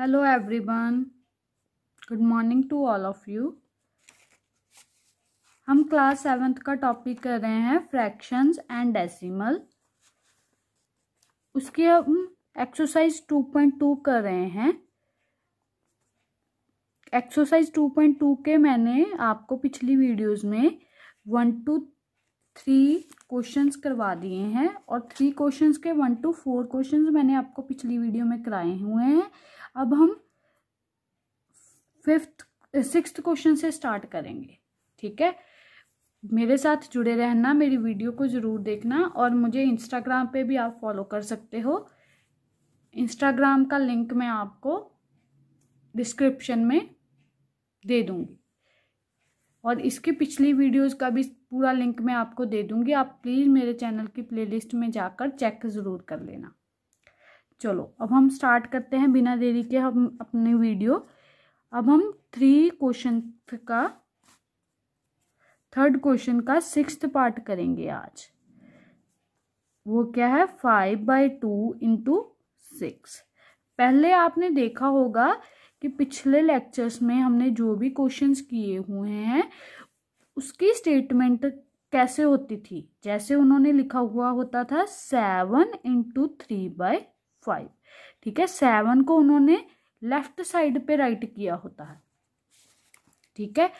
hello everyone good morning to all of you हम class seventh का topic कर रहे हैं फ्रैक्शंस एंड डेसिमल उसकी हम एक्सरसाइज टू पॉइंट टू कर रहे हैं एक्सरसाइज टू पॉइंट टू के मैंने आपको पिछली वीडियोस में वन टू थ्री क्वेश्चंस करवा दिए हैं और थ्री क्वेश्चंस के वन टू फोर क्वेश्चंस मैंने आपको पिछली वीडियो में कराए हुए हैं अब हम फिफ्थ सिक्स क्वेश्चन से स्टार्ट करेंगे ठीक है मेरे साथ जुड़े रहना मेरी वीडियो को ज़रूर देखना और मुझे इंस्टाग्राम पे भी आप फॉलो कर सकते हो इंस्टाग्राम का लिंक मैं आपको डिस्क्रिप्शन में दे दूँगी और इसकी पिछली वीडियोस का भी पूरा लिंक मैं आपको दे दूँगी आप प्लीज़ मेरे चैनल की प्लेलिस्ट में जाकर चेक ज़रूर कर लेना चलो अब हम स्टार्ट करते हैं बिना देरी के हम अपने वीडियो अब हम थ्री क्वेश्चन का थर्ड क्वेश्चन का सिक्स पार्ट करेंगे आज वो क्या है five by two into six पहले आपने देखा होगा कि पिछले लेक्चर्स में हमने जो भी क्वेश्चंस किए हुए हैं उसकी स्टेटमेंट कैसे होती थी जैसे उन्होंने लिखा हुआ होता था seven into three by five ठीक है सेवन को उन्होंने लेफ्ट साइड पे राइट किया होता है ठीक है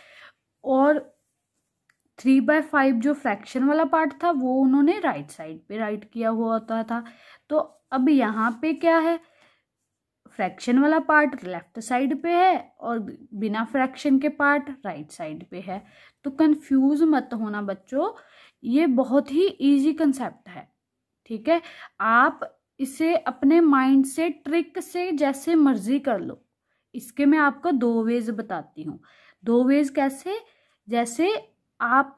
और थ्री बाय फाइव जो फ्रैक्शन वाला पार्ट था वो उन्होंने राइट साइड पे राइट किया हुआ होता था तो अब यहाँ पे क्या है फ्रैक्शन वाला पार्ट लेफ्ट साइड पे है और बिना फ्रैक्शन के पार्ट राइट साइड पे है तो कंफ्यूज मत होना बच्चों ये बहुत ही इजी कंसेप्ट है ठीक है आप इसे अपने माइंड से ट्रिक से जैसे मर्जी कर लो इसके मैं आपको दो वेज बताती हूँ दो वेज कैसे जैसे आप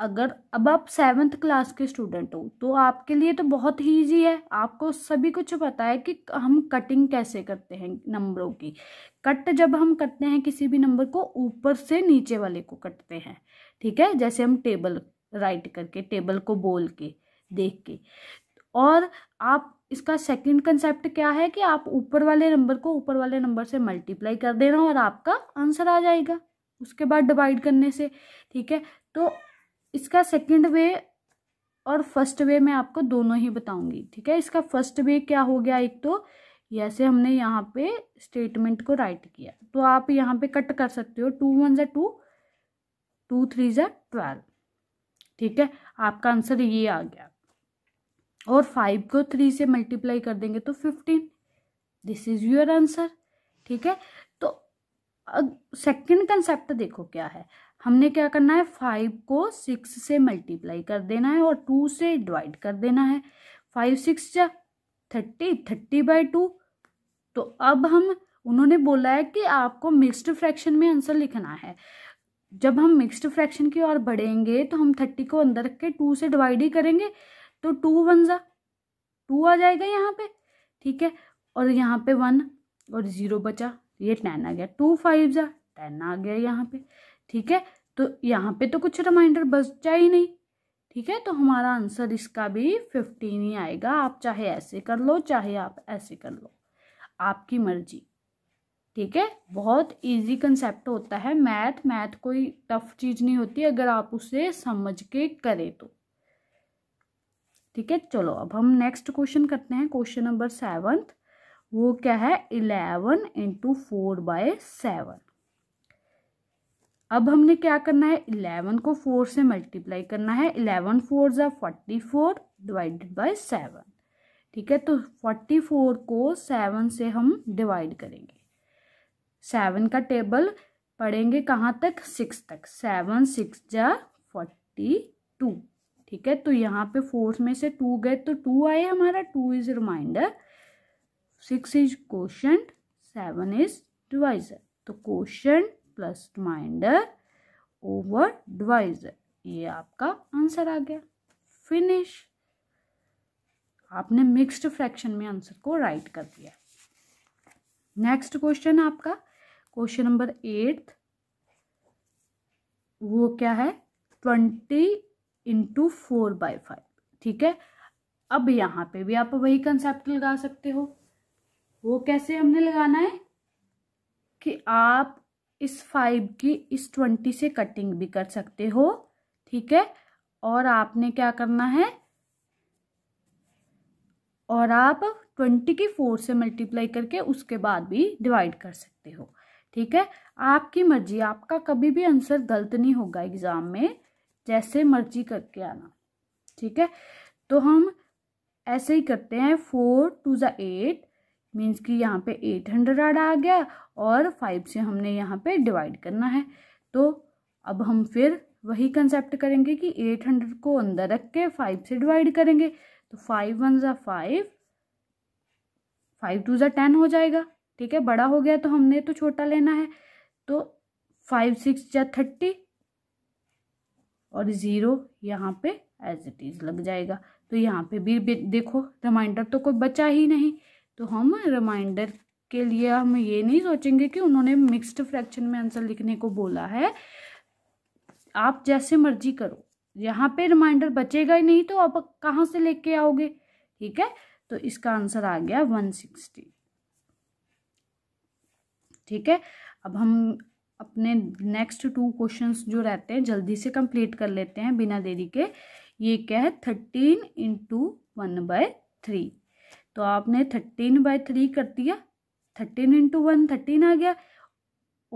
अगर अब आप सेवन्थ क्लास के स्टूडेंट हो तो आपके लिए तो बहुत ही ईजी है आपको सभी कुछ पता है कि हम कटिंग कैसे करते हैं नंबरों की कट जब हम करते हैं किसी भी नंबर को ऊपर से नीचे वाले को कटते हैं ठीक है जैसे हम टेबल राइट करके टेबल को बोल के देख के और आप इसका सेकंड कंसेप्ट क्या है कि आप ऊपर वाले नंबर को ऊपर वाले नंबर से मल्टीप्लाई कर देना और आपका आंसर आ जाएगा उसके बाद डिवाइड करने से ठीक है तो इसका सेकंड वे और फर्स्ट वे मैं आपको दोनों ही बताऊंगी ठीक है इसका फर्स्ट वे क्या हो गया एक तो जैसे हमने यहाँ पे स्टेटमेंट को राइट किया तो आप यहाँ पे कट कर सकते हो टू वन जै टू टू थ्री जै ट्वेल्व ठीक है आपका आंसर ये आ गया और फाइव को थ्री से मल्टीप्लाई कर देंगे तो fifteen this is your answer ठीक है तो अब सेकेंड कंसेप्ट देखो क्या है हमने क्या करना है फाइव को सिक्स से मल्टीप्लाई कर देना है और टू से डिवाइड कर देना है फाइव सिक्स जा थर्टी थर्टी बाई टू तो अब हम उन्होंने बोला है कि आपको मिक्स्ड फ्रैक्शन में आंसर लिखना है जब हम मिक्स्ड फ्रैक्शन की ओर बढ़ेंगे तो हम थर्टी को अंदर रख के टू से डिवाइड ही करेंगे तो टू वन ज़ा टू आ जाएगा यहाँ पे ठीक है और यहाँ पे वन और ज़ीरो बचा ये टेन आ गया टू फाइव ज़ा टेन आ गया यहाँ पे ठीक है तो यहाँ पे तो कुछ रिमाइंडर बचा ही नहीं ठीक है तो हमारा आंसर इसका भी फिफ्टीन ही आएगा आप चाहे ऐसे कर लो चाहे आप ऐसे कर लो आपकी मर्जी ठीक है बहुत इजी कंसेप्ट होता है मैथ मैथ कोई टफ चीज़ नहीं होती अगर आप उसे समझ के करें तो ठीक है चलो अब हम नेक्स्ट क्वेश्चन करते हैं क्वेश्चन नंबर सेवन वो क्या है eleven into four by seven अब हमने क्या करना है इलेवन को फोर से मल्टीप्लाई करना है इलेवन फोर ज़ा forty four divided by seven ठीक है तो फोर्टी फोर को सेवन से हम डिवाइड करेंगे सेवन का टेबल पढ़ेंगे कहाँ तक सिक्स तक सेवन सिक्स जा फोर्टी टू ठीक है तो यहाँ पे फोर्थ में से टू गए तो टू आए हमारा two is remainder six is question seven is divisor तो question plus remainder over divisor ये आपका आंसर आ गया फिनिश आपने मिक्स्ड फ्रैक्शन में आंसर को राइट कर दिया नेक्स्ट क्वेश्चन आपका क्वेश्चन नंबर एट वो क्या है twenty into four by five ठीक है अब यहाँ पे भी आप वही कंसेप्ट लगा सकते हो वो कैसे हमने लगाना है कि आप इस फाइव की इस ट्वेंटी से कटिंग भी कर सकते हो ठीक है और आपने क्या करना है और आप ट्वेंटी की फोर से मल्टीप्लाई करके उसके बाद भी डिवाइड कर सकते हो ठीक है आपकी मर्जी आपका कभी भी आंसर गलत नहीं होगा एग्ज़ाम में जैसे मर्जी करके आना ठीक है तो हम ऐसे ही करते हैं फोर टू ज़ा एट मीन्स कि यहाँ पे एट हंड्रेड आ गया और फाइव से हमने यहाँ पे डिवाइड करना है तो अब हम फिर वही कंसेप्ट करेंगे कि एट हंड्रेड को अंदर रख के फाइव से डिवाइड करेंगे तो फाइव वन ज़ा फाइव फाइव टू ज़ा टेन हो जाएगा ठीक है बड़ा हो गया तो हमने तो छोटा लेना है तो फाइव सिक्स या थर्टी और ज़ीरो यहाँ पे एज इट इज़ लग जाएगा तो यहाँ पे भी देखो रिमाइंडर तो कोई बचा ही नहीं तो हम रिमाइंडर के लिए हम ये नहीं सोचेंगे कि उन्होंने मिक्स्ड फ्रैक्शन में आंसर लिखने को बोला है आप जैसे मर्जी करो यहाँ पे रिमाइंडर बचेगा ही नहीं तो आप कहाँ से लेके आओगे ठीक है तो इसका आंसर आ गया वन सिक्सटी ठीक है अब हम अपने नेक्स्ट टू क्वेश्चंस जो रहते हैं जल्दी से कंप्लीट कर लेते हैं बिना देरी के ये क्या है thirteen into one by three तो आपने थर्टीन बाय थ्री कर दिया थर्टीन इंटू वन थर्टीन आ गया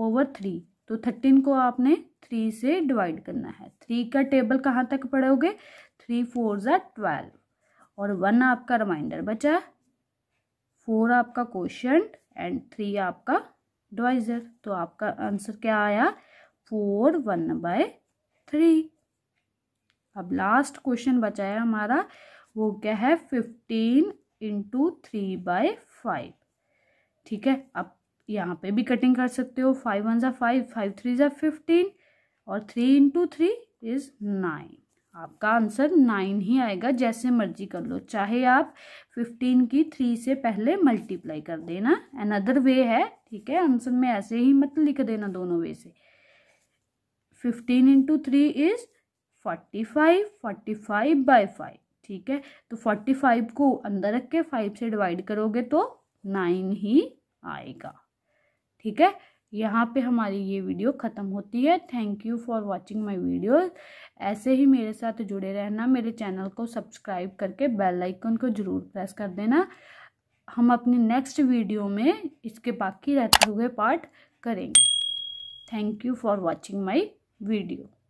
ओवर थ्री तो थर्टीन को आपने थ्री से डिवाइड करना है थ्री का टेबल कहाँ तक पढ़ोगे थ्री फोर ज़ा ट्वेल्व और वन आपका रिमाइंडर बचा फोर आपका क्वेश्चन एंड थ्री आपका डिवाइजर तो आपका आंसर क्या आया फोर वन बाय थ्री अब लास्ट क्वेश्चन बचा है हमारा वो क्या है fifteen into three by five ठीक है अब यहाँ पे भी कटिंग कर सकते हो फाइव वन ज़ा फाइव फाइव थ्री ज़ा फिफ्टीन और three into three is nine आपका आंसर नाइन ही आएगा जैसे मर्जी कर लो चाहे आप फिफ्टीन की थ्री से पहले मल्टीप्लाई कर देना एन अदर वे है ठीक है आंसर में ऐसे ही मत लिख देना दोनों वे से fifteen into three is forty five forty five by five ठीक है तो फोर्टी फाइव को अंदर रख के फाइव से डिवाइड करोगे तो नाइन ही आएगा ठीक है यहाँ पे हमारी ये वीडियो ख़त्म होती है thank you for watching my video ऐसे ही मेरे साथ जुड़े रहना मेरे चैनल को सब्सक्राइब करके बेल आइकन को ज़रूर प्रेस कर देना हम अपनी नेक्स्ट वीडियो में इसके बाकी रहते हुए पार्ट करेंगे thank you for watching my video